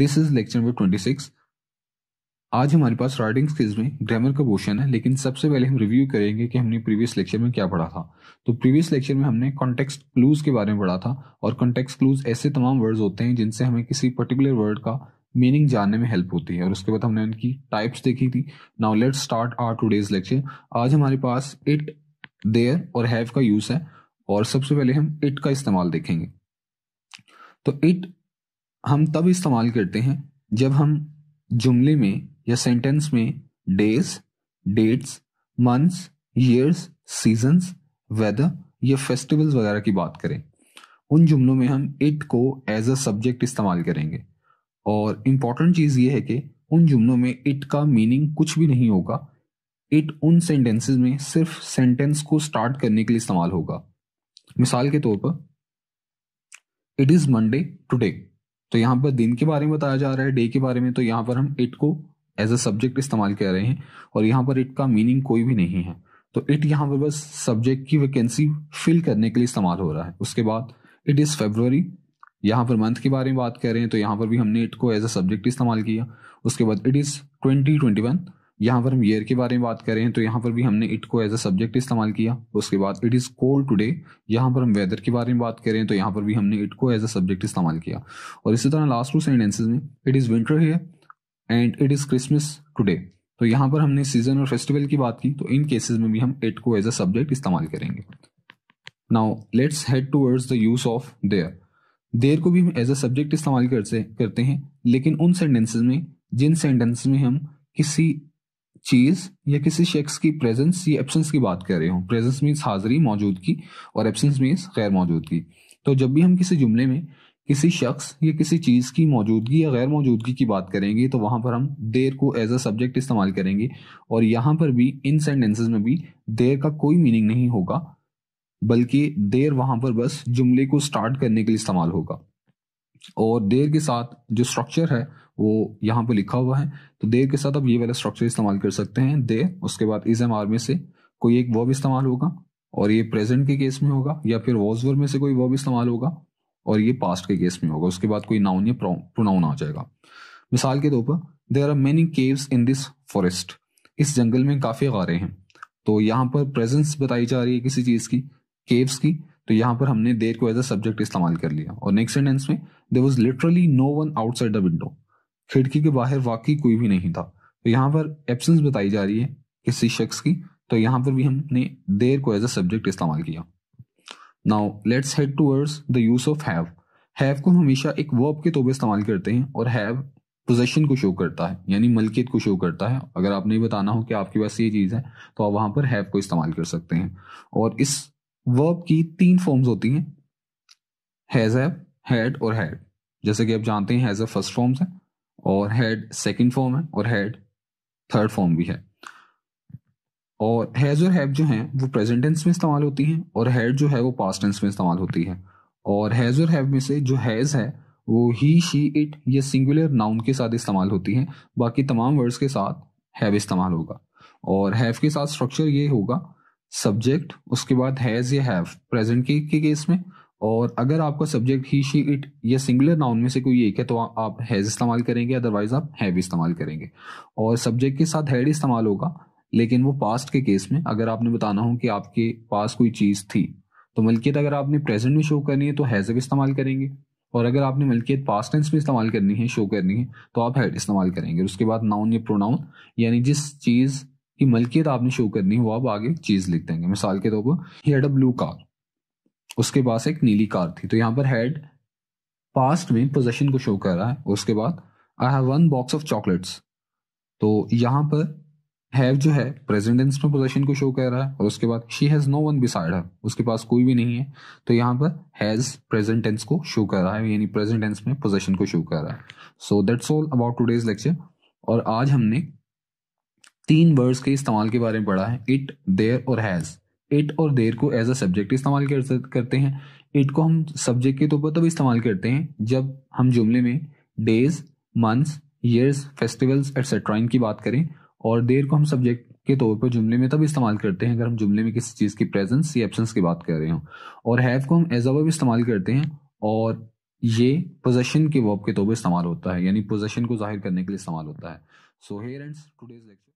this is lecture number twenty six आज हमारे पास राइटिंग स्किल्स में ग्रामर का पोर्शन है लेकिन सबसे पहले हम रिव्यू करेंगे कि हमने प्रीवियस लेक्चर में क्या पढ़ा था तो प्रीवियस लेक्चर में हमने कॉन्टेक्स्ट क्लूज के बारे में पढ़ा था और कॉन्टेक्स्ट क्लूज ऐसे तमाम वर्ड्स होते हैं जिनसे हमें किसी पर्टिकुलर वर्ड का मीनिंग जानने में हेल्प होती है और उसके बाद हमने उनकी टाइप्स देखी थी now let start our today's lecture आज हमारे पास इट देयर और हैव का यूज है और सबसे पहले हम इट का इस्तेमाल देखेंगे तो इट हम तब इस्तेमाल करते हैं जब हम जुमले में या सेंटेंस में days dates months years seasons weather या फेस्टिवल्स वगैरह की बात करें उन जुमलों में हम इट को एज अ सब्जेक्ट इस्तेमाल करेंगे और इम्पॉर्टेंट चीज़ ये है कि उन जुमलों में इट का मीनिंग कुछ भी नहीं होगा इट उन सेंटेंसेस में सिर्फ सेंटेंस को स्टार्ट करने के लिए इस्तेमाल होगा मिसाल के तौर पर इट इज़ मंडे टुडे तो यहाँ पर दिन के बारे में बताया जा रहा है डे के बारे में तो यहाँ पर हम इट को एज अ सब्जेक्ट इस्तेमाल कर रहे हैं और यहाँ पर इट का मीनिंग कोई भी नहीं है तो इट यहाँ पर बस सब्जेक्ट की वैकेंसी फिल करने के लिए इस्तेमाल हो रहा है उसके बाद इट इज़ फेबररी यहाँ पर मंथ के बारे में बात कर रहे हैं तो यहाँ पर भी हमने इट को एज अ सब्जेक्ट इस्तेमाल किया उसके बाद it is twenty twenty one यहाँ पर हम ईयर के बारे में बात करें तो यहाँ पर भी हमने इट को एज अ सब्जेक्ट इस्तेमाल किया उसके बाद इट इज़ कोल्ड टुडे यहाँ पर हम वेदर के बारे में बात करें तो यहाँ पर भी हमने इट को एज अ सब्जेक्ट इस्तेमाल किया और इसी तरह लास्ट टू सेंटेंसेज में it is winter here and it is Christmas today तो यहाँ पर हमने सीजन और फेस्टिवल की बात की तो इन केसेज में भी हम इट को एज अ सब्जेक्ट इस्तेमाल करेंगे now let's head towards the use of there there को भी हम एज अ सब्जेक्ट इस्तेमाल करते करते हैं लेकिन उन सेंटेंसेज में जिन सेंटेंस में हम किसी चीज या किसी शख्स की प्रेजेंस या एब्सेंस की बात कर रहे हो प्रेजेंस मीन्स हाजिरी मौजूदगी और एब्सेंस मीन्स गैर मौजूदगी तो जब भी हम किसी जुमले में किसी शख्स या किसी चीज़ की मौजूदगी या गैर मौजूदगी की बात करेंगे तो वहां पर हम देर को एज अ सब्जेक्ट इस्तेमाल करेंगे और यहाँ पर भी इन सेंटेंसेस में भी देर का कोई मीनिंग नहीं होगा बल्कि देर वहां पर बस जुमले को स्टार्ट करने के लिए इस्तेमाल होगा और देर के साथ जो स्ट्रक्चर है वो यहाँ पे लिखा हुआ है तो देर के साथ आप ये वाला स्ट्रक्चर इस्तेमाल कर सकते हैं देर उसके बाद इज एम आर में से कोई एक वर्ब इस्तेमाल होगा और ये प्रेजेंट के केस में होगा या फिर वॉज में से कोई वर्ब इस्तेमाल होगा और ये पास्ट के केस में होगा उसके बाद कोई नाउन या प्रोनाउन आ जाएगा मिसाल के तौर पर there are many caves in this forest इस जंगल में काफ़ी गारे हैं तो यहाँ पर प्रेजेंस बताई जा रही है किसी चीज़ की केव्स की तो यहाँ पर हमने देर को एज अ सब्जेक्ट इस्तेमाल कर लिया और नेक्स्ट सेंटेंस में there was literally no one outside the window खिड़की के बाहर वाकई कोई भी नहीं था तो यहाँ पर एबसेंस बताई जा रही है किसी शख्स की तो यहाँ पर भी हमने देर को एज अ सब्जेक्ट इस्तेमाल किया now let's head towards the use of have have को हमेशा एक वर्ब के तौर पर इस्तेमाल करते हैं और हैव पोजेशन को शो करता है यानी मलकियत को शो करता है अगर आपने बताना हो कि आपके पास ये चीज़ है तो आप वहाँ पर हैव को इस्तेमाल कर सकते हैं और इस वर्ब की तीन फॉर्म्स होती हैं हैज हैव हैड और हैड जैसे कि आप जानते हैं हैज अ फर्स्ट फॉर्म्स है और हैड सेकंड फॉर्म है और हैड थर्ड फॉर्म भी है और हैज और हैव जो हैं वो प्रेजेंट टेंस में इस्तेमाल होती हैं और हैड जो है वो पास्ट टेंस में इस्तेमाल होती है और हैज और हैव में से जो हैज है वो ही शी इट ये सिंगुलर नाउन के साथ इस्तेमाल होती है बाकी तमाम वर्ड्स के साथ हैव इस्तेमाल होगा और हैव के साथ स्ट्रक्चर ये होगा सब्जेक्ट उसके बाद हैज या हैव प्रेजेंट के, के केस में और अगर आपका सब्जेक्ट ही शी इट या सिंगुलर नाउन में से कोई एक है तो आ, आप हैज इस्तेमाल करेंगे अदरवाइज आप हैव इस्तेमाल करेंगे और सब्जेक्ट के साथ हैड इस्तेमाल होगा लेकिन वो पास्ट के केस में अगर आपने बताना हो कि आपके पास कोई चीज़ थी तो मलकियत अगर आपने प्रेजेंट में शो करनी है तो हैज़ अब इस्तेमाल करेंगे और अगर आपने मलकियत पास्ट टेंस में इस्तेमाल करनी है शो करनी है तो आप हेड इस्तेमाल करेंगे उसके बाद नाउन या प्रोनाउन यानी जिस चीज़ कि मलकियत आपने शो करनी हो आप आगे चीज लिख देंगे मिसाल के तौर पर he had a blue car उसके पास एक नीली कार थी तो यहाँ पर हैड पास्ट में पोजेशन को शो कर रहा है उसके बाद I have one box of chocolates तो यहाँ पर हैव जो है प्रेजेंट टेंस में पोजेशन को शो कर रहा है और उसके बाद she has no one beside her उसके पास कोई भी नहीं है तो यहाँ पर हैज प्रेजेंट टेंस को शो कर रहा है यानी प्रेजेंट टेंस में पोजेशन को शो कर रहा है so that's all about today's lecture और आज हमने तीन वर्ड्स के इस्तेमाल के बारे में पढ़ा है इट देयर और हैज़ इट और देर को एज अ सब्जेक्ट इस्तेमाल करते हैं इट को हम सब्जेक्ट के तौर पर तब इस्तेमाल करते हैं जब हम जुमले में days months years festivals etcetera इनकी बात करें और देर को हम सब्जेक्ट के तौर पर जुमले में तब इस्तेमाल करते हैं अगर हम जुमले में किसी चीज़ की प्रेजेंस या एब्सेंस की बात कर रहे हो और हैव को हम एज अ इस्तेमाल करते हैं और ये पोजेशन के वर्ब के तौर पर इस्तेमाल होता है यानी पोजेशन को जाहिर करने के लिए इस्तेमाल होता है so here and today's lecture